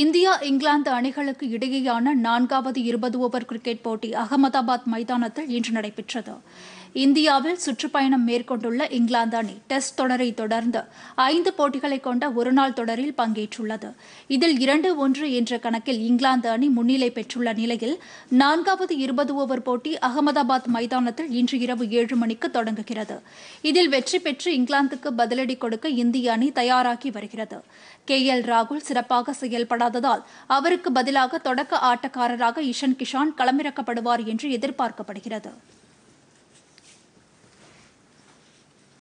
India England அணிகளுக்கு இடையேயான நான்காவது இருபது ஓவர் கிரிக்கெட் போட்டி அகமதாபாத் மைதானத்தில் இன்று நடைபெற்றது இந்தியாவில் சுற்றுப்பயணம் மேற்கொண்டுள்ள இங்கிலாந்து அணி டெஸ்ட் தொடரை தொடர்ந்து ஐந்து போட்டிகளை கொண்ட ஒருநாள் தொடரில் பங்கேற்றுள்ளது இதில் இரண்டு ஒன்று என்ற கணக்கில் இங்கிலாந்து அணி முன்னிலை பெற்றுள்ள நிலையில் நான்காவது இருபது ஓவர் போட்டி அகமதாபாத் மைதானத்தில் இன்று இரவு ஏழு மணிக்கு தொடங்குகிறது இதில் வெற்றி பெற்று இங்கிலாந்துக்கு பதிலடி கொடுக்க இந்திய அணி தயாராகி வருகிறது கே எல் ராகுல் சிறப்பாக செயல்படாததால் அவருக்கு பதிலாக தொடக்க ஆட்டக்காரராக இஷன் கிஷான் களமிறக்கப்படுவார் என்று எதிர்பார்க்கப்படுகிறது